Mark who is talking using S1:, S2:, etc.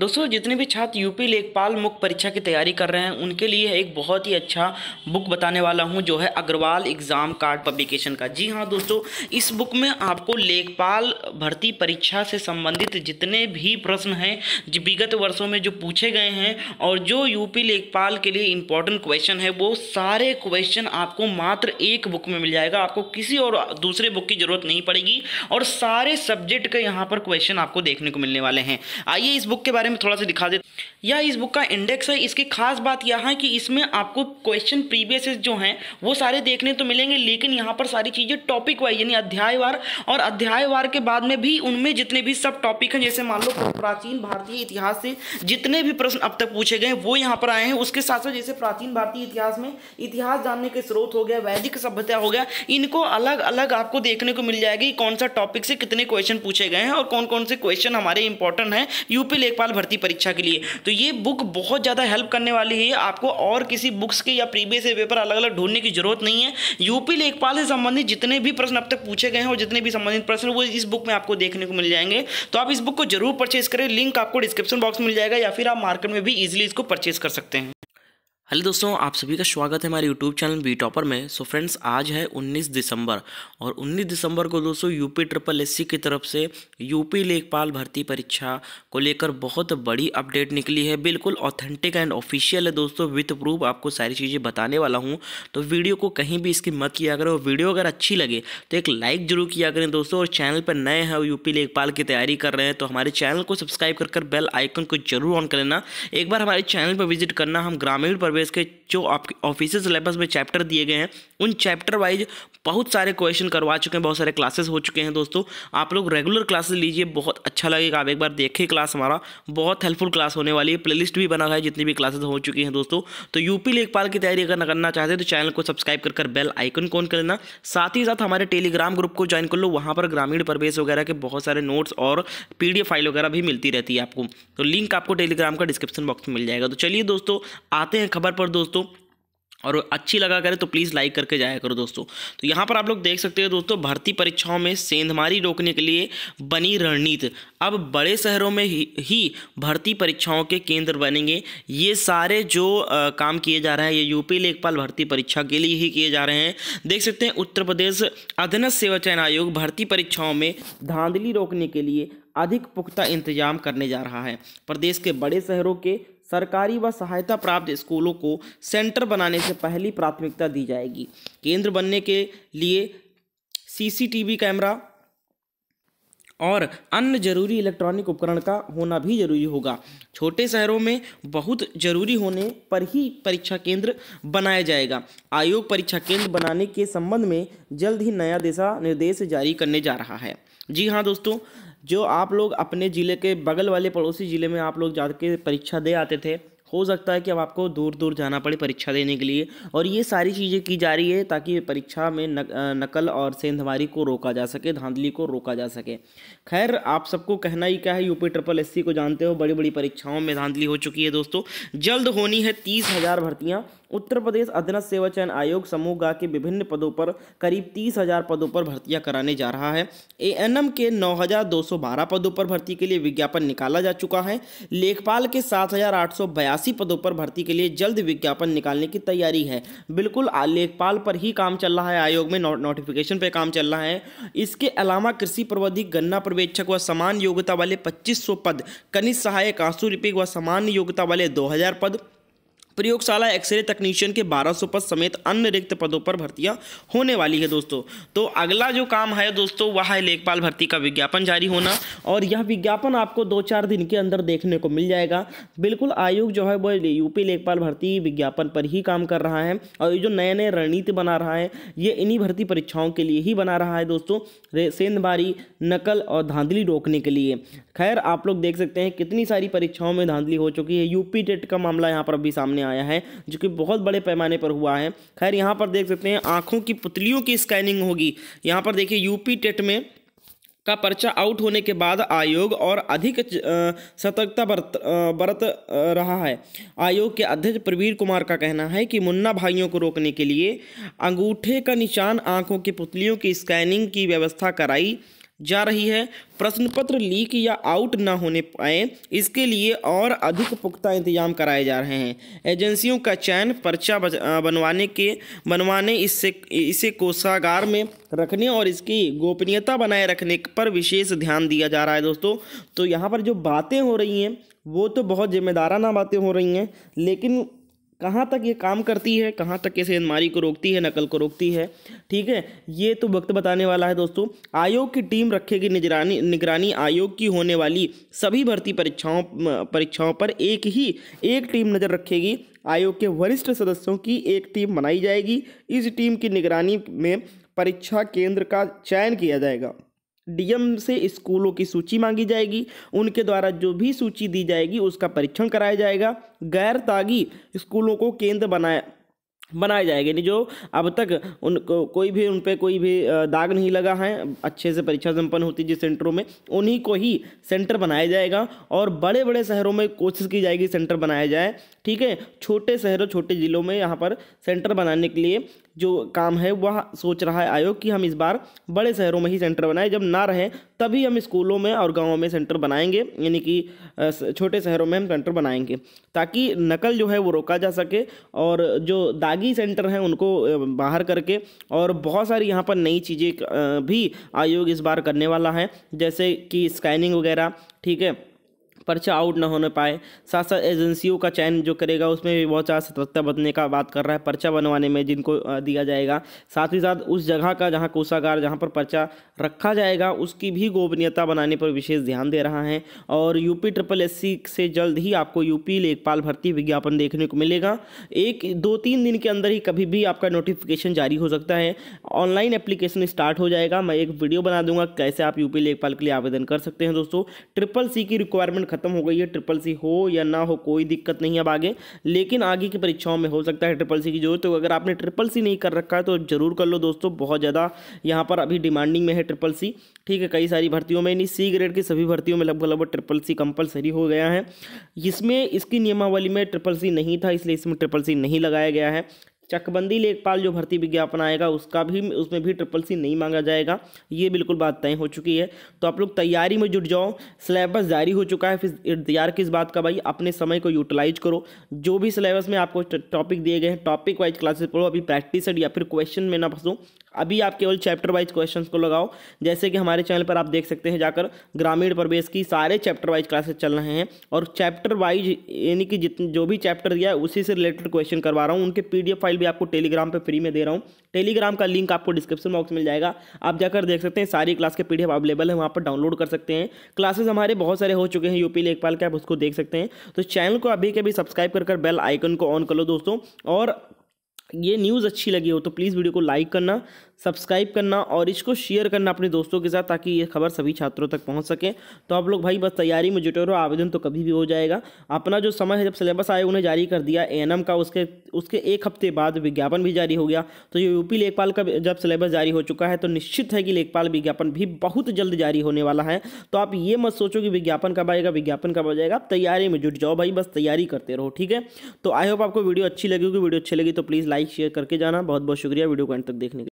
S1: दोस्तों जितने भी छात्र यूपी लेखपाल मुख्य परीक्षा की तैयारी कर रहे हैं उनके लिए एक बहुत ही अच्छा बुक बताने वाला हूं जो है अग्रवाल एग्ज़ाम कार्ड पब्लिकेशन का जी हाँ दोस्तों इस बुक में आपको लेखपाल भर्ती परीक्षा से संबंधित जितने भी प्रश्न हैं विगत वर्षों में जो पूछे गए हैं और जो यूपी लेखपाल के लिए इंपॉर्टेंट क्वेश्चन है वो सारे क्वेश्चन आपको मात्र एक बुक में मिल जाएगा आपको किसी और दूसरे बुक की ज़रूरत नहीं पड़ेगी और सारे सब्जेक्ट के यहाँ पर क्वेश्चन आपको देखने को मिलने वाले हैं आइए इस बुक के बारे में में थोड़ा सा दिखा देते यह इस बुक का इंडेक्स है इसकी खास बात यह है कि इसमें आपको क्वेश्चन प्रीवियस जो हैं वो सारे देखने तो मिलेंगे लेकिन यहाँ पर सारी चीज़ें टॉपिक वाइज यानी अध्यायवार और अध्यायवार के बाद में भी उनमें जितने भी सब टॉपिक हैं जैसे मान लो प्राचीन भारतीय इतिहास से जितने भी प्रश्न अब तक पूछे गए वो यहाँ पर आए हैं उसके साथ साथ जैसे प्राचीन भारतीय इतिहास में इतिहास जानने के स्रोत हो गया वैदिक सभ्यता हो गया इनको अलग अलग आपको देखने को मिल जाएगी कौन सा टॉपिक से कितने क्वेश्चन पूछे गए हैं और कौन कौन से क्वेश्चन हमारे इंपॉर्टेंट हैं यूपी लेखपाल भर्ती परीक्षा के लिए तो तो ये बुक बहुत ज़्यादा हेल्प करने वाली है आपको और किसी बुक्स के या प्रीवियस पेपर अलग अलग ढूंढने की जरूरत नहीं है यूपी लेखपाल से संबंधित जितने भी प्रश्न अब तक पूछे गए हैं और जितने भी संबंधित प्रश्न वो इस बुक में आपको देखने को मिल जाएंगे तो आप इस बुक को जरूर परचेज करें लिंक आपको डिस्क्रिप्शन बॉक्स मिल जाएगा या फिर आप मार्केट में भी इजिली इसको परचेज कर सकते हैं हेलो दोस्तों आप सभी का स्वागत है हमारे यूट्यूब चैनल बी टॉपर में सो फ्रेंड्स आज है 19 दिसंबर और 19 दिसंबर को दोस्तों यूपी ट्रिपल एससी की तरफ से यूपी लेखपाल भर्ती परीक्षा को लेकर बहुत बड़ी अपडेट निकली है बिल्कुल ऑथेंटिक एंड ऑफिशियल है दोस्तों विथ प्रूफ आपको सारी चीज़ें बताने वाला हूँ तो वीडियो को कहीं भी इसकी मत किया करें और वीडियो अगर अच्छी लगे तो एक लाइक जरूर किया करें दोस्तों और चैनल पर नए हैं और यूपी लेखपाल की तैयारी कर रहे हैं तो हमारे चैनल को सब्सक्राइब कर बेल आइकन को जरूर ऑन कर लेना एक बार हमारे चैनल पर विजिट करना हम ग्रामीण पर डेटाबेस के जो आपके ऑफिस सिलेबस में चैप्टर दिए गए हैं उन चैप्टर वाइज बहुत सारे क्वेश्चन करवा चुके हैं बहुत सारे क्लासेस हो चुके हैं दोस्तों आप लोग रेगुलर क्लासेस लीजिए बहुत अच्छा लगेगा आप एक बार देखें क्लास हमारा बहुत हेल्पफुल क्लास होने वाली है प्लेलिस्ट भी बना हुआ है जितनी भी क्लासेस हो चुकी हैं दोस्तों तो यूपी लेखपाल की तैयारी अगर करना चाहते हैं तो चैनल को सब्सक्राइब कर बेल आइकन कौन कर लेना साथ ही साथ हमारे टेलीग्राम ग्रुप को ज्वाइन कर लो वहाँ पर ग्रामीण प्रवेश वगैरह के बहुत सारे नोट्स और पी फाइल वगैरह भी मिलती रहती है आपको तो लिंक आपको टेलीग्राम का डिस्क्रिप्शन बॉक्स में मिल जाएगा तो चलिए दोस्तों आते हैं खबर नंबर पर दोस्तों और अच्छी लगा करे तो प्लीज़ लाइक करके जाया करो दोस्तों तो यहाँ पर आप लोग देख सकते हैं दोस्तों भर्ती परीक्षाओं में सेंधमारी रोकने के लिए बनी रणनीति अब बड़े शहरों में ही, ही भर्ती परीक्षाओं के केंद्र बनेंगे ये सारे जो आ, काम किए जा रहे हैं ये यूपी लेखपाल भर्ती परीक्षा के लिए ही किए जा रहे हैं देख सकते हैं उत्तर प्रदेश अधीनस्थ सेवा चयन आयोग भर्ती परीक्षाओं में धांधली रोकने के लिए अधिक पुख्ता इंतजाम करने जा रहा है प्रदेश के बड़े शहरों के सरकारी व सहायता प्राप्त स्कूलों को सेंटर बनाने से पहली प्राथमिकता दी जाएगी केंद्र बनने के लिए सीसीटीवी कैमरा और अन्य जरूरी इलेक्ट्रॉनिक उपकरण का होना भी जरूरी होगा छोटे शहरों में बहुत जरूरी होने पर ही परीक्षा केंद्र बनाया जाएगा आयोग परीक्षा केंद्र बनाने के संबंध में जल्द ही नया दिशा निर्देश जारी करने जा रहा है जी हाँ दोस्तों जो आप लोग अपने ज़िले के बगल वाले पड़ोसी ज़िले में आप लोग जाके परीक्षा दे आते थे हो सकता है कि अब आपको दूर दूर जाना पड़े परीक्षा देने के लिए और ये सारी चीज़ें की जा रही है ताकि परीक्षा में नक, नकल और सेंधमारी को रोका जा सके धांधली को रोका जा सके खैर आप सबको कहना ही क्या है यूपी ट्रिपल एस को जानते हो बड़ी बड़ी परीक्षाओं में धांधली हो चुकी है दोस्तों जल्द होनी है तीस हज़ार भर्तियाँ उत्तर प्रदेश अधीनस्थ सेवा चयन आयोग समूह गा के विभिन्न पदों पर करीब तीस हजार पदों पर भर्तियां कराने जा रहा है ए एन एम के नौ हज़ार दो सौ बारह पदों पर भर्ती के लिए विज्ञापन निकाला जा चुका है लेखपाल के सात हज़ार आठ सौ बयासी पदों पर भर्ती के लिए जल्द विज्ञापन निकालने की तैयारी है बिल्कुल लेखपाल पर ही काम चल रहा है आयोग में नोटिफिकेशन पर काम चल रहा है इसके अलावा कृषि प्रबंधिक गन्ना पर्यवेक्षक व समान योग्यता वाले पच्चीस पद कनिष्ठ सहायक आंसू लिपिक व समान योग्यता वाले दो पद प्रयोगशाला एक्सरे तकनीशियन के 1200 पद समेत अन्य रिक्त पदों पर भर्तियां होने वाली है दोस्तों तो अगला जो काम है दोस्तों वह है लेखपाल भर्ती का विज्ञापन जारी होना और यह विज्ञापन आपको दो चार दिन के अंदर देखने को मिल जाएगा बिल्कुल आयोग जो है वह यूपी लेखपाल भर्ती विज्ञापन पर ही काम कर रहा है और ये जो नए नए रणनीति बना रहा है ये इन्हीं भर्ती परीक्षाओं के लिए ही बना रहा है दोस्तों सेंधबारी नकल और धांधली रोकने के लिए खैर आप लोग देख सकते हैं कितनी सारी परीक्षाओं में धांधली हो चुकी है यूपी टेट का मामला यहाँ पर अभी सामने आ आया है जो कि बहुत बड़े पैमाने पर हुआ है खैर यहाँ पर देख सकते हैं आँखों की पुतलियों की स्कैनिंग होगी यहाँ पर देखिए यूपी टेट में का पर्चा आउट होने के बाद आयोग और अधिक सतर्कता बरत बरत रहा है आयोग के अध्यक्ष प्रवीर कुमार का कहना है कि मुन्ना भाइयों को रोकने के लिए अंगूठे का निशान आंखों की पुतलियों की स्कैनिंग की व्यवस्था कराई जा रही है प्रश्न पत्र लीक या आउट ना होने पाए इसके लिए और अधिक पुख्ता इंतजाम कराए जा रहे हैं एजेंसियों का चयन पर्चा बनवाने के बनवाने इससे इसे कोषागार में रखने और इसकी गोपनीयता बनाए रखने पर विशेष ध्यान दिया जा रहा है दोस्तों तो यहाँ पर जो बातें हो रही हैं वो तो बहुत जिम्मेदाराना बातें हो रही हैं लेकिन कहाँ तक ये काम करती है कहाँ तक ये सेंधमारी को रोकती है नकल को रोकती है ठीक है ये तो वक्त बताने वाला है दोस्तों आयोग की टीम रखेगी निगरानी निगरानी आयोग की होने वाली सभी भर्ती परीक्षाओं परीक्षाओं पर एक ही एक टीम नज़र रखेगी आयोग के वरिष्ठ सदस्यों की एक टीम बनाई जाएगी इस टीम की निगरानी में परीक्षा केंद्र का चयन किया जाएगा डीएम से स्कूलों की सूची मांगी जाएगी उनके द्वारा जो भी सूची दी जाएगी उसका परीक्षण कराया जाएगा गैर तागी स्कूलों को केंद्र बनाया बनाए जाएंगे यानी जो अब तक उन को, कोई भी उन पर कोई भी दाग नहीं लगा है अच्छे से परीक्षा संपन्न होती जिस सेंटरों में उन्हीं को ही सेंटर बनाया जाएगा और बड़े बड़े शहरों में कोशिश की जाएगी सेंटर बनाया जाए ठीक है छोटे शहरों छोटे ज़िलों में यहाँ पर सेंटर बनाने के लिए जो काम है वह सोच रहा है आयोग कि हम इस बार बड़े शहरों में ही सेंटर बनाए जब ना रहें तभी हम स्कूलों में और गाँवों में सेंटर बनाएंगे यानी कि छोटे शहरों में हम सेंटर बनाएंगे ताकि नकल जो है वो रोका जा सके और जो दागी सेंटर हैं उनको बाहर करके और बहुत सारी यहाँ पर नई चीज़ें भी आयोग इस बार करने वाला है जैसे कि स्कैनिंग वगैरह ठीक है पर्चा आउट ना होने पाए साथ साथ एजेंसियों का चयन जो करेगा उसमें भी बहुत ज़्यादा सतर्कता बरतने का बात कर रहा है पर्चा बनवाने में जिनको दिया जाएगा साथ ही साथ उस जगह का जहाँ कोषागार जहाँ पर पर्चा रखा जाएगा उसकी भी गोपनीयता बनाने पर विशेष ध्यान दे रहा है और यूपी ट्रिपल एस से जल्द ही आपको यूपी लेखपाल भर्ती विज्ञापन देखने को मिलेगा एक दो तीन दिन के अंदर ही कभी भी आपका नोटिफिकेशन जारी हो सकता है ऑनलाइन एप्लीकेशन स्टार्ट हो जाएगा मैं एक वीडियो बना दूंगा कैसे आप यूपी लेखपाल के लिए आवेदन कर सकते हैं दोस्तों ट्रिपल सी की रिक्वायरमेंट खत्म हो गई है ट्रिपल सी हो या ना हो कोई दिक्कत नहीं अब आगे लेकिन आगे की परीक्षाओं में हो सकता है ट्रिपल सी की जरूरत तो अगर आपने ट्रिपल सी नहीं कर रखा है तो जरूर कर लो दोस्तों बहुत ज़्यादा यहाँ पर अभी डिमांडिंग में है ट्रिपल सी ठीक है कई सारी भर्तियों में यानी सी ग्रेड की सभी भर्तियों में लगभग लगभग ट्रिपल सी कंपलसरी हो गया है इसमें इसकी नियमावली में ट्रिपल सी नहीं था इसलिए इसमें ट्रिपल सी नहीं लगाया गया है चकबंदी लेखपाल जो भर्ती विज्ञापन आएगा उसका भी उसमें भी ट्रिपल सी नहीं मांगा जाएगा ये बिल्कुल बात तय हो चुकी है तो आप लोग तैयारी में जुट जाओ सिलेबस जारी हो चुका है फिर इंतजार किस बात का भाई अपने समय को यूटिलाइज करो जो भी सिलेबस में आपको टॉपिक दिए गए हैं टॉपिक वाइज क्लासेस पढ़ो अभी प्रैक्टिस या फिर क्वेश्चन में ना फंसो अभी आप केवल चैप्टर वाइज क्वेश्चन को लगाओ जैसे कि हमारे चैनल पर आप देख सकते हैं जाकर ग्रामीण प्रवेश की सारे चैप्टर वाइज क्लासेस चल रहे हैं और चैप्टर वाइज यानी कि जितने जो भी चैप्टर दिया है उसी से रिलेटेड क्वेश्चन करवा रहा हूँ उनके पीडीएफ फाइल भी आपको टेलीग्राम पे फ्री में दे रहा हूँ टेलीग्राम का लिंक आपको डिस्क्रिप्शन बॉक्स मिल जाएगा आप जाकर देख सकते हैं सारी क्लास के पीडीएफ अवेलेबल है वहाँ पर डाउनलोड कर सकते हैं क्लासेस हमारे बहुत सारे हो चुके हैं यूपी लेखपाल के आप उसको देख सकते हैं तो चैनल को अभी के अभी सब्सक्राइब कर बेल आइकन को ऑन कर लो दोस्तों और ये न्यूज़ अच्छी लगी हो तो प्लीज़ वीडियो को लाइक करना सब्सक्राइब करना और इसको शेयर करना अपने दोस्तों के साथ ताकि ये खबर सभी छात्रों तक पहुंच सके तो आप लोग भाई बस तैयारी में जुटे रहो आवेदन तो कभी भी हो जाएगा अपना जो समय है जब सिलेबस आयोग ने जारी कर दिया एएनएम का उसके उसके एक हफ्ते बाद विज्ञापन भी जारी हो गया तो ये यूपी लेखपाल का जब सिलेबस जारी हो चुका है तो निश्चित है कि लेखपाल विज्ञापन भी बहुत जल्द जारी होने वाला है तो आप ये मत सोचो कि विज्ञापन कब आएगा विज्ञापन कब आ जाएगा आप तैयारी में जुट जाओ भाई बस तैयारी करते रहो ठीक है तो आई होप आपको वीडियो अच्छी लगी होगी वीडियो अच्छी लगी तो प्लीज़ लाइक लाइक शेयर करके जाना बहुत बहुत शुक्रिया वीडियो को एंड तक देखने के लिए